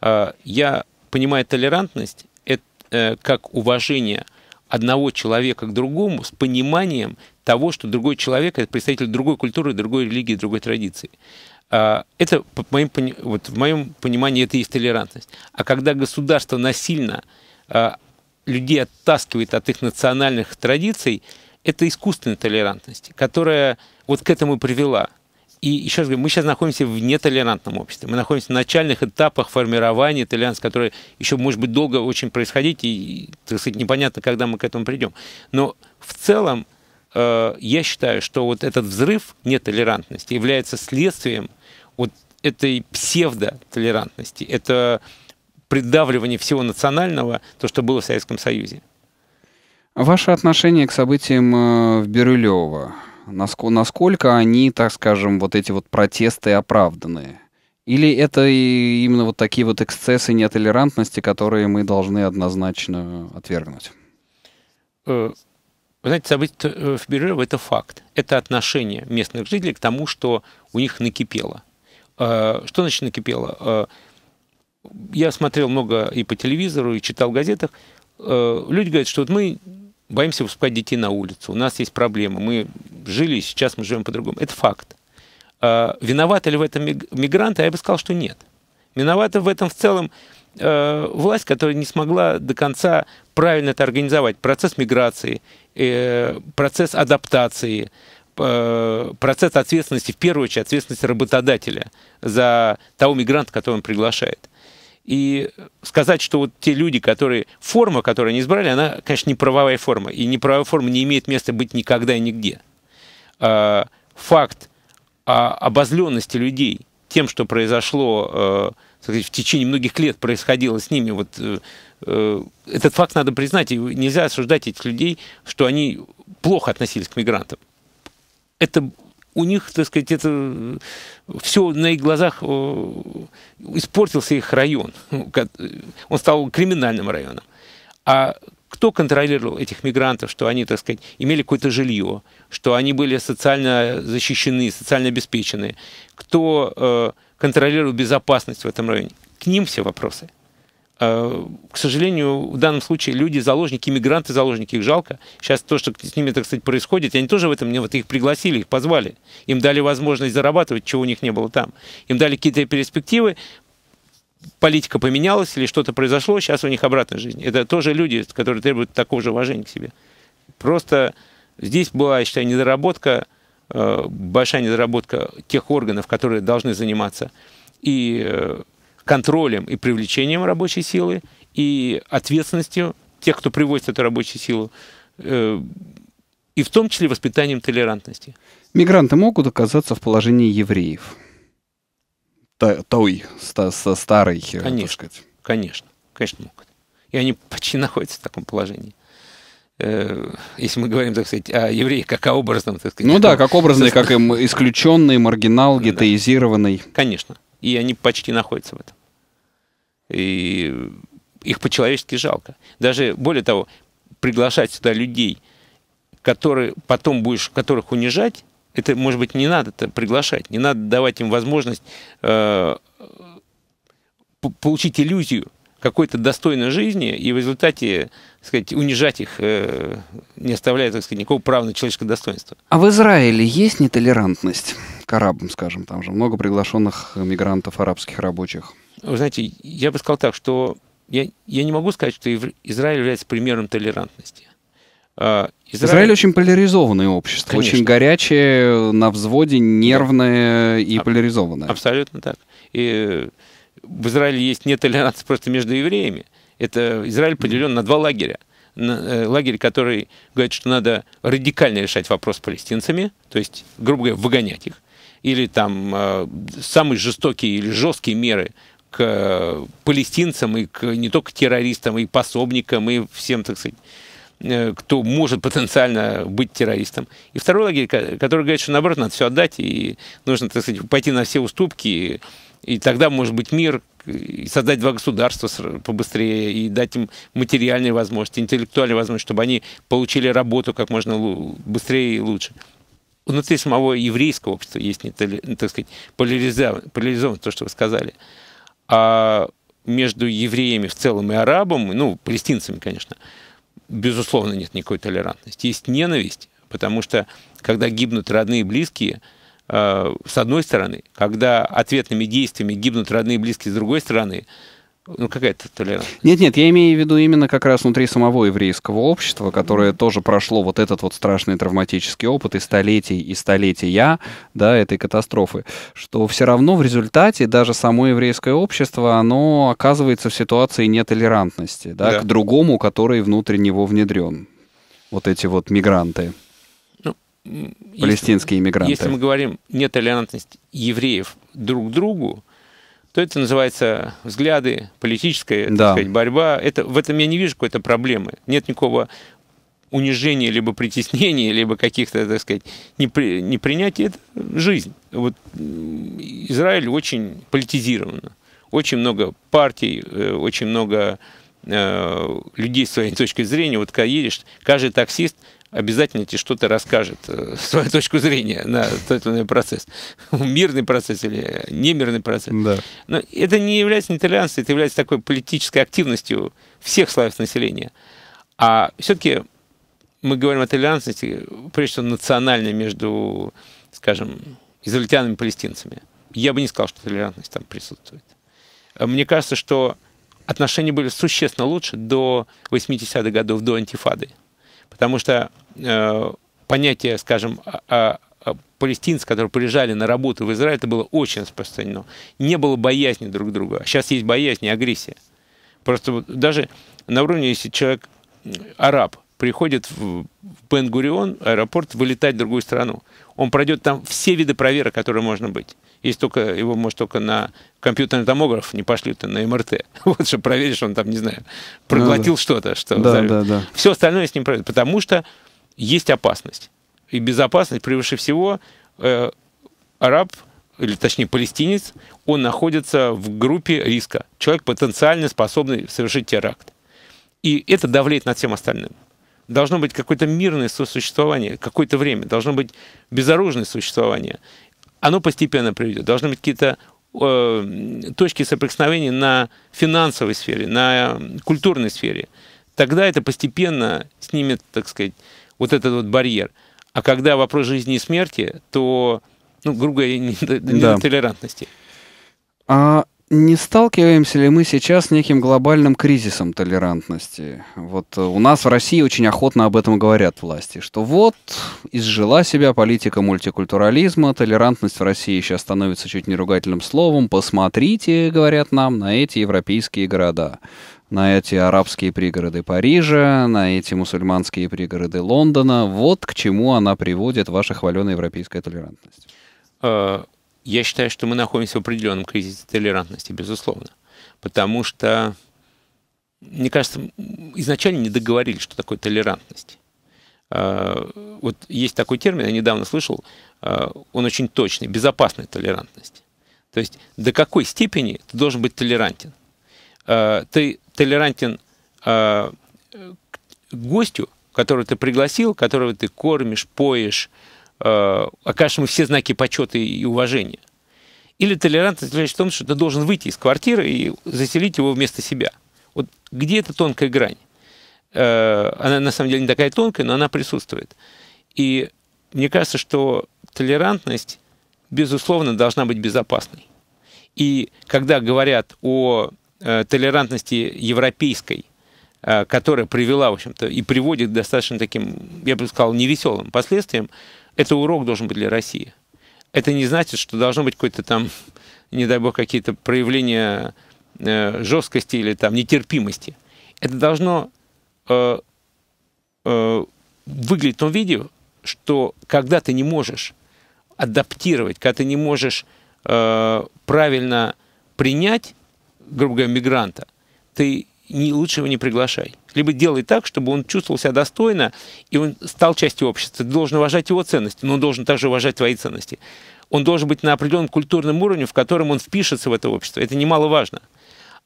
Э, я понимаю толерантность это э, как уважение одного человека к другому с пониманием того, что другой человек – это представитель другой культуры, другой религии, другой традиции. Э, это, по моим, вот, в моем понимании, это и есть толерантность. А когда государство насильно людей оттаскивает от их национальных традиций, это искусственная толерантность, которая вот к этому и привела – и еще раз говорю, мы сейчас находимся в нетолерантном обществе. Мы находимся в начальных этапах формирования толерантности, которое еще, может быть, долго очень происходить, и, так сказать, непонятно, когда мы к этому придем. Но в целом э, я считаю, что вот этот взрыв нетолерантности является следствием вот этой псевдотолерантности. Это придавливание всего национального, то, что было в Советском Союзе. Ваше отношение к событиям э, в Бирюлево. Насколько, насколько они, так скажем, вот эти вот протесты оправданы? Или это именно вот такие вот эксцессы нетолерантности, которые мы должны однозначно отвергнуть? Э, вы знаете, события э, в Берево – это факт. Это отношение местных жителей к тому, что у них накипело. Э, что значит накипело? Я смотрел много и по телевизору, и читал в газетах. Люди говорят, что вот мы боимся выпускать детей на улицу, у нас есть проблемы, мы жили, сейчас мы живем по-другому. Это факт. А, виноваты ли в этом мигранты? А я бы сказал, что нет. Виноваты в этом в целом э, власть, которая не смогла до конца правильно это организовать. Процесс миграции, э, процесс адаптации, э, процесс ответственности, в первую очередь ответственности работодателя за того мигранта, которого он приглашает. И сказать, что вот те люди, которые... Форма, которую они избрали, она, конечно, не правовая форма. И неправовая форма не имеет места быть никогда и нигде. А, факт обозленности людей тем, что произошло э, сказать, в течение многих лет происходило с ними, вот э, э, этот факт надо признать, и нельзя осуждать этих людей, что они плохо относились к мигрантам. Это у них, так сказать, это все на их глазах испортился их район. Ну, он стал криминальным районом. А кто контролировал этих мигрантов, что они, так сказать, имели какое-то жилье, что они были социально защищены, социально обеспечены, кто э, контролировал безопасность в этом районе. К ним все вопросы к сожалению, в данном случае люди заложники, мигранты заложники, их жалко. Сейчас то, что с ними, так сказать, происходит, они тоже в этом, вот их пригласили, их позвали. Им дали возможность зарабатывать, чего у них не было там. Им дали какие-то перспективы, политика поменялась или что-то произошло, сейчас у них обратная жизнь. Это тоже люди, которые требуют такого же уважения к себе. Просто здесь была, я считаю, недоработка, э, большая недоработка тех органов, которые должны заниматься и э, контролем и привлечением рабочей силы и ответственностью тех, кто привозит эту рабочую силу, э, и в том числе воспитанием толерантности. Мигранты могут оказаться в положении евреев? Та, той, со старой, э, конечно, Конечно, конечно могут. И они почти находятся в таком положении. Э, если мы говорим, так сказать, о евреях как о образном, так сказать. Ну да, как образный, как им исключенный, маргинал, ну гетеизированный. Конечно, и они почти находятся в этом. И их по-человечески жалко. Даже более того, приглашать сюда людей, которые потом будешь которых унижать, это, может быть, не надо это приглашать, не надо давать им возможность э, получить иллюзию какой-то достойной жизни и в результате, так сказать, унижать их, э, не оставляя, так сказать, никакого права на человеческое достоинство. А в Израиле есть нетолерантность? к арабам, скажем, там же много приглашенных мигрантов арабских рабочих. Вы знаете, я бы сказал так, что я, я не могу сказать, что Израиль является примером толерантности. А, Израиль... Израиль очень поляризованное общество, Конечно. очень горячее, на взводе, нервное да. и поляризованное. Абсолютно так. И в Израиле есть нетолерантность просто между евреями. Это Израиль поделен на два лагеря. На, э, лагерь, который говорит, что надо радикально решать вопрос с палестинцами, то есть, грубо говоря, выгонять их или там э, самые жестокие или жесткие меры к э, палестинцам и к не только террористам, и пособникам, и всем, так сказать, э, кто может потенциально быть террористом. И второй лагерь, который говорит, что наоборот, надо все отдать, и нужно, так сказать, пойти на все уступки, и, и тогда может быть мир, и создать два государства побыстрее, и дать им материальные возможности, интеллектуальные возможности, чтобы они получили работу как можно быстрее и лучше внутри самого еврейского общества есть, не, так сказать, поляризовано, поляризовано то, что вы сказали. А между евреями в целом и арабами, ну, палестинцами, конечно, безусловно, нет никакой толерантности. Есть ненависть, потому что, когда гибнут родные и близкие, э, с одной стороны, когда ответными действиями гибнут родные и близкие, с другой стороны, ну, какая то толерантность? Нет, нет, я имею в виду именно как раз внутри самого еврейского общества, которое тоже прошло вот этот вот страшный травматический опыт и столетий, и столетия, да, этой катастрофы, что все равно в результате даже само еврейское общество, оно оказывается в ситуации нетолерантности, да, да. к другому, который внутри него внедрен. Вот эти вот мигранты. Ну, палестинские если, мигранты. Если мы говорим нетолерантность евреев друг к другу, то это называется взгляды, политическая да. сказать, борьба. Это, в этом я не вижу какой-то проблемы. Нет никакого унижения, либо притеснения, либо каких-то, так сказать, непри, непринятий. Это жизнь. Вот Израиль очень политизирован. Очень много партий, э, очень много э, людей с своей точки зрения. Вот когда едешь, каждый таксист обязательно тебе что-то расскажет, э, свою точку зрения на тот или иной процесс. Мирный процесс или немирный процесс. Да. Но это не является нетолерантностью, это является такой политической активностью всех слоев населения. А все-таки мы говорим о толерантности, прежде всего, национальной между, скажем, израильтянами и палестинцами. Я бы не сказал, что толерантность там присутствует. А мне кажется, что отношения были существенно лучше до 80-х годов, до антифады. Потому что э, понятие, скажем, о, а, о а, а, палестинцев, которые приезжали на работу в Израиль, это было очень распространено. Не было боязни друг друга. Сейчас есть боязнь и агрессия. Просто вот даже на уровне, если человек араб, приходит в бен аэропорт, вылетать в другую страну. Он пройдет там все виды проверок, которые можно быть. Если только его, может, только на компьютерный томограф не пошли-то а на МРТ. Вот что проверишь, он там, не знаю, проглотил ну, что-то. Что да, да, да. Все остальное с ним проверят, потому что есть опасность. И безопасность превыше всего э, араб, или точнее палестинец, он находится в группе риска. Человек потенциально способный совершить теракт. И это давляет над всем остальным должно быть какое-то мирное сосуществование, какое-то время, должно быть безоружное существование. Оно постепенно приведет. Должны быть какие-то э, точки соприкосновения на финансовой сфере, на культурной сфере. Тогда это постепенно снимет, так сказать, вот этот вот барьер. А когда вопрос жизни и смерти, то, ну, грубо говоря, нетолерантности. Да. А не сталкиваемся ли мы сейчас с неким глобальным кризисом толерантности? Вот э, у нас в России очень охотно об этом говорят власти, что вот изжила себя политика мультикультурализма, толерантность в России сейчас становится чуть не ругательным словом, посмотрите, говорят нам, на эти европейские города на эти арабские пригороды Парижа, на эти мусульманские пригороды Лондона. Вот к чему она приводит ваша хваленая европейская толерантность. Э, я считаю, что мы находимся в определенном кризисе толерантности, безусловно. Потому что, мне кажется, изначально не договорились, что такое толерантность. А, вот есть такой термин, я недавно слышал, а, он очень точный, безопасная толерантность. То есть до какой степени ты должен быть толерантен? А, ты толерантен к гостю, которого ты пригласил, которого ты кормишь, поешь, э, а, окажем все знаки почета и уважения. Или толерантность заключается в том, что ты должен выйти из квартиры и заселить его вместо себя. Вот где эта тонкая грань? Э, она на самом деле не такая тонкая, но она присутствует. И мне кажется, что толерантность, безусловно, должна быть безопасной. И когда говорят о э, толерантности европейской, э, которая привела, в общем-то, и приводит к достаточно таким, я бы сказал, невеселым последствиям, это урок должен быть для России. Это не значит, что должно быть какое-то там, не дай бог, какие-то проявления э, жесткости или там нетерпимости. Это должно э, э, выглядеть в том виде, что когда ты не можешь адаптировать, когда ты не можешь э, правильно принять, грубо говоря, мигранта, ты не, лучше его не приглашай. Либо делай так, чтобы он чувствовал себя достойно, и он стал частью общества. Ты должен уважать его ценности, но он должен также уважать твои ценности. Он должен быть на определенном культурном уровне, в котором он впишется в это общество. Это немаловажно.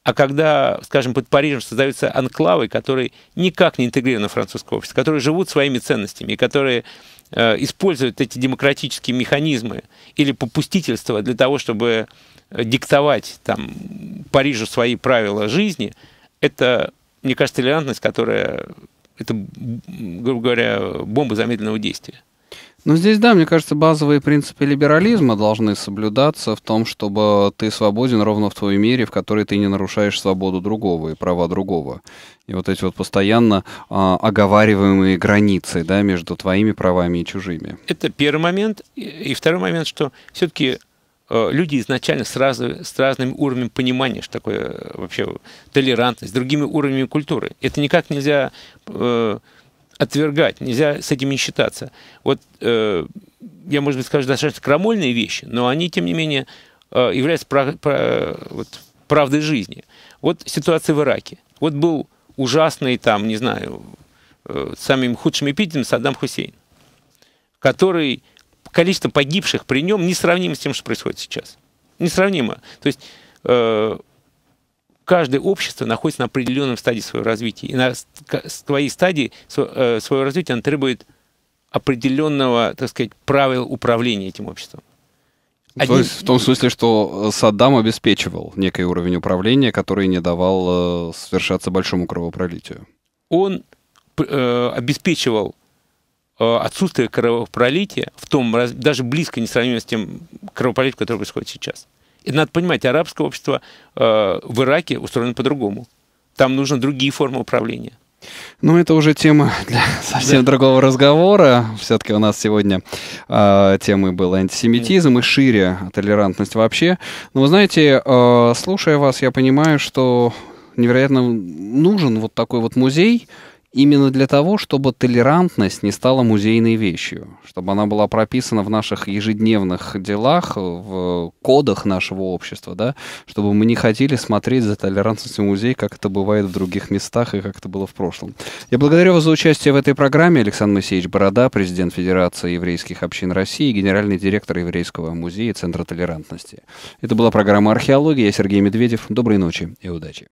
А когда, скажем, под Парижем создаются анклавы, которые никак не интегрированы в французское общество, которые живут своими ценностями, и которые э, используют эти демократические механизмы или попустительство для того, чтобы э, диктовать там, Парижу свои правила жизни – это, мне кажется, толерантность, которая, это, грубо говоря, бомба замедленного действия. Ну, здесь, да, мне кажется, базовые принципы либерализма должны соблюдаться в том, чтобы ты свободен ровно в твоей мере, в которой ты не нарушаешь свободу другого и права другого. И вот эти вот постоянно а, оговариваемые границы да, между твоими правами и чужими. Это первый момент. И второй момент, что все-таки Э, люди изначально с, раз, с разным уровнем понимания, что такое э, вообще толерантность, с другими уровнями культуры. Это никак нельзя э, отвергать, нельзя с этим не считаться. Вот э, я, может быть, скажу достаточно крамольные вещи, но они, тем не менее, э, являются прав, прав, вот, правдой жизни. Вот ситуация в Ираке. Вот был ужасный там, не знаю, э, самым худшим эпитетом Саддам Хусейн, который количество погибших при нем несравнимо с тем, что происходит сейчас. Несравнимо. То есть э, каждое общество находится на определенном стадии своего развития. И на своей стадии э, своего развития оно требует определенного, так сказать, правил управления этим обществом. Один... То есть в том смысле, что э, Саддам обеспечивал некий уровень управления, который не давал э, совершаться большому кровопролитию. Он э, обеспечивал Э, отсутствие кровопролития в том, даже близко не сравнимо с тем кровопролитием, которое происходит сейчас. И надо понимать, арабское общество э, в Ираке устроено по-другому. Там нужны другие формы управления. Ну, это уже тема для совсем да. другого разговора. Все-таки у нас сегодня э, темой был антисемитизм и шире толерантность вообще. Но вы знаете, э, слушая вас, я понимаю, что невероятно нужен вот такой вот музей, Именно для того, чтобы толерантность не стала музейной вещью, чтобы она была прописана в наших ежедневных делах, в кодах нашего общества, да, чтобы мы не хотели смотреть за толерантностью музей, как это бывает в других местах и как это было в прошлом. Я благодарю вас за участие в этой программе. Александр Моисеевич Борода, президент Федерации еврейских общин России, генеральный директор Еврейского музея Центра толерантности. Это была программа «Археология». Я Сергей Медведев. Доброй ночи и удачи.